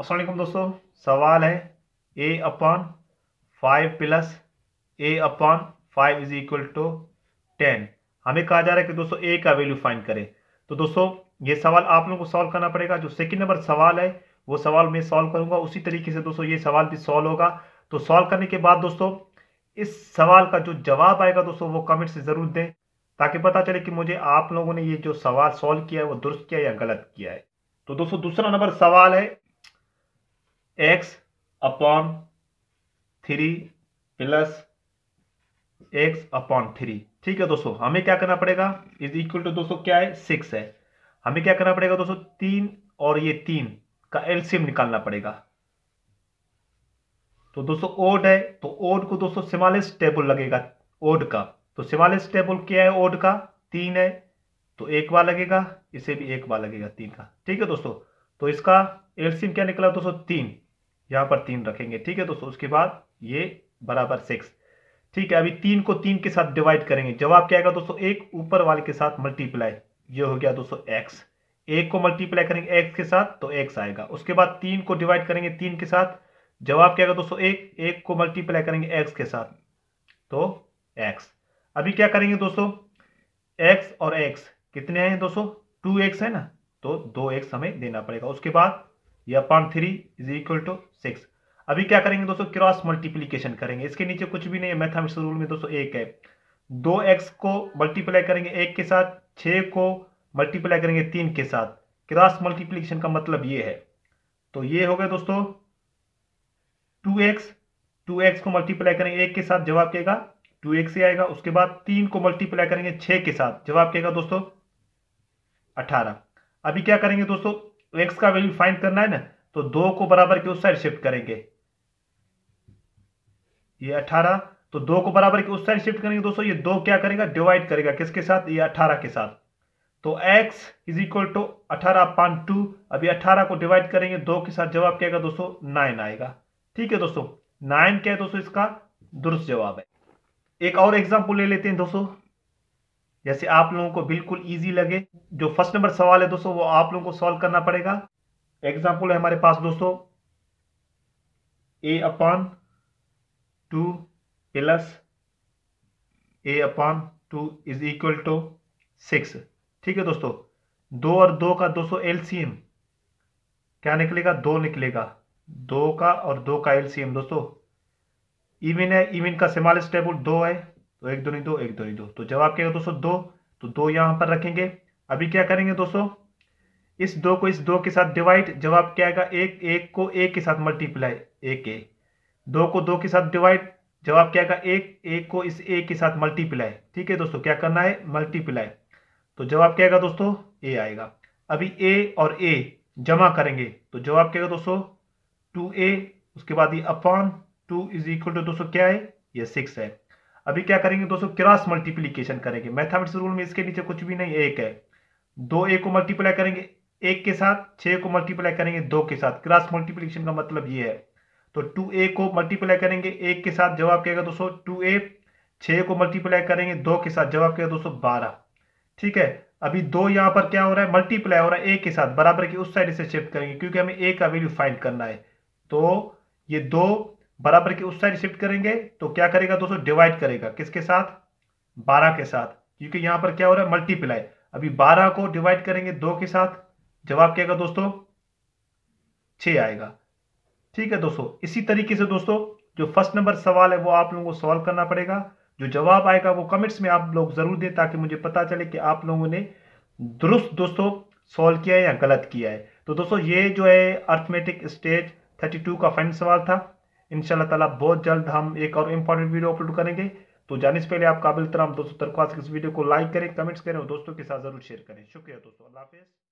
असलम दोस्तों सवाल है a upon five plus a upon five is equal to ten हमें कहा जा रहा है कि दोस्तों ए का वैल्यू फाइंड करें तो दोस्तों ये सवाल आप लोगों को सॉल्व करना पड़ेगा जो सेकंड नंबर सवाल है वो सवाल मैं सॉल्व करूंगा उसी तरीके से दोस्तों ये सवाल भी सॉल्व होगा तो सॉल्व करने के बाद दोस्तों इस सवाल का जो जवाब आएगा दोस्तों वो कमेंट से ज़रूर दें ताकि पता चले कि मुझे आप लोगों ने ये जो सवाल सॉल्व किया है वो दुरुस्त किया या गलत किया है तो दोस्तों दूसरा नंबर सवाल है x upon three plus x upon three ठीक है दोस्तों हमें क्या करना पड़ेगा इज इक्वल टू दोस्तों क्या है सिक्स है हमें क्या करना पड़ेगा दोस्तों तीन और ये तीन का एलसीएम निकालना पड़ेगा तो दोस्तों ओड है तो ओड को दोस्तों सिमालिस टेबल लगेगा ओड का तो सिमालिस टेबल क्या है ओड का तीन है तो एक बार लगेगा इसे भी एक बार लगेगा तीन का ठीक है दोस्तों तो इसका एलसीएम क्या निकला दोस्तों तीन यहाँ पर तीन रखेंगे ठीक है दोस्तों उसके बाद ये बराबर सिक्स ठीक है अभी तीन को तीन के साथ डिवाइड करेंगे जवाब क्या आएगा दोस्तों एक ऊपर वाले के साथ मल्टीप्लाई ये हो गया दोस्तों एक्स एक को मल्टीप्लाई करेंगे एक्स के साथ तो एक्स आएगा उसके बाद तीन को डिवाइड करेंगे तीन के साथ जवाब क्या दोस्तों एक एक को मल्टीप्लाई करेंगे एक्स के साथ तो एक्स अभी क्या करेंगे दोस्तों एक्स और एक्स कितने हैं दोस्तों टू एक्स है ना तो दो एक्स हमें देना पड़ेगा उसके बाद upon three is equal to six अभी क्या करेंगे दोस्तों क्रॉस मल्टीप्लीकेशन करेंगे इसके नीचे कुछ भी नहीं है मैथामिक्स रूल में दोस्तों एक है दो एक्स को मल्टीप्लाई करेंगे एक के साथ छ को मल्टीप्लाई करेंगे तीन के साथ क्रॉस मल्टीप्लीकेशन का मतलब ये है तो ये हो गया दोस्तों टू एक्स टू एक्स को मल्टीप्लाई करेंगे एक के साथ जवाब देगा टू एक्स ही आएगा उसके बाद तीन को मल्टीप्लाई करेंगे छ के साथ जवाब देगा दोस्तों अठारह अभी क्या करेंगे दोस्तों एक्स का वैल्यू फाइंड करना है ना तो दो को बराबर के उस साइड शिफ्ट करेंगे ये अठारह तो दो को बराबर के उस साइड शिफ्ट करेंगे दोस्तों ये दो क्या करेगा डिवाइड करेगा किसके साथ ये अठारह के साथ तो x इज इक्वल टू अठारह पान टू अभी अठारह को डिवाइड करेंगे दो के साथ जवाब क्या आएगा दोस्तों नाइन आएगा ठीक है दोस्तों नाइन क्या है दोस्तों इसका दुरुस्त जवाब है एक और एग्जाम्पल ले लेते हैं दोस्तों जैसे आप लोगों को बिल्कुल ईजी लगे जो फर्स्ट नंबर सवाल है दोस्तों वो आप लोगों को सॉल्व करना पड़ेगा एग्जाम्पल है हमारे पास दोस्तों a upon two plus a upon two is equal to six ठीक है दोस्तों दो और दो का दो सौ एलसीएम क्या निकलेगा दो निकलेगा दो का और दो का एलसीएम दोस्तों इविन है इविन का सिमाल स्टेबल दो है तो एक नहीं दो एक नहीं दो तो जवाब क्या दोस्तों दो तो दो यहां पर रखेंगे अभी क्या करेंगे दोस्तों इस दो को इस दो के साथ डिवाइड जवाब क्या आएगा एक एक को एक के साथ मल्टीप्लाई एक ए दो को दो के साथ डिवाइड जवाब क्या आएगा एक एक को इस एक के साथ मल्टीप्लाई ठीक है दोस्तों क्या करना है मल्टीप्लाई तो जवाब क्या आएगा दोस्तों ए आएगा अभी ए और ए जमा करेंगे तो जवाब क्या आएगा दोस्तों टू ए उसके बाद ये upon two is equal to दोस्तों क्या है ये सिक्स है अभी क्या करेंगे दोस्तों क्रॉस मल्टीप्लीकेशन करेंगे मैथामेटिक्स रूल में इसके नीचे कुछ भी नहीं एक है दो ए को मल्टीप्लाई करेंगे एक के साथ छः को मल्टीप्लाई करेंगे दो के साथ क्रॉस मल्टीप्लीकेशन का मतलब ये है तो टू ए को मल्टीप्लाई करेंगे एक के साथ जवाब क्या दोस्तों टू ए छः को मल्टीप्लाई करेंगे दो के साथ जवाब क्या दोस्तों बारह ठीक है अभी दो यहाँ पर क्या हो रहा है मल्टीप्लाई हो रहा है एक के साथ बराबर की उस साइड से शिफ्ट करेंगे क्योंकि हमें ए का वैल्यू फाइंड करना है तो ये दो बराबर के उस साइड शिफ्ट करेंगे तो क्या करेगा दोस्तों डिवाइड करेगा किसके साथ बारह के साथ क्योंकि यहां पर क्या हो रहा है मल्टीप्लाई अभी बारह को डिवाइड करेंगे दो के साथ जवाब क्या दोस्तों छ आएगा ठीक है दोस्तों इसी तरीके से दोस्तों जो फर्स्ट नंबर सवाल है वो आप लोगों को सॉल्व करना पड़ेगा जो जवाब आएगा वो कमेंट्स में आप लोग ज़रूर दें ताकि मुझे पता चले कि आप लोगों ने दुरुस्त दोस्तों सॉल्व किया है या गलत किया है तो दोस्तों ये जो है अर्थमेटिक स्टेज 32 का फाइनल सवाल था इन तला बहुत जल्द हम एक और इम्पॉर्टेंट वीडियो अपलोड करेंगे तो जाने से पहले आप काबिल तरह दोस्तों दरख्वास्त इस वीडियो को लाइक करें कमेंट्स करें और दोस्तों के साथ जरूर शेयर करें शुक्रिया दोस्तों अल्लाह हाफिज़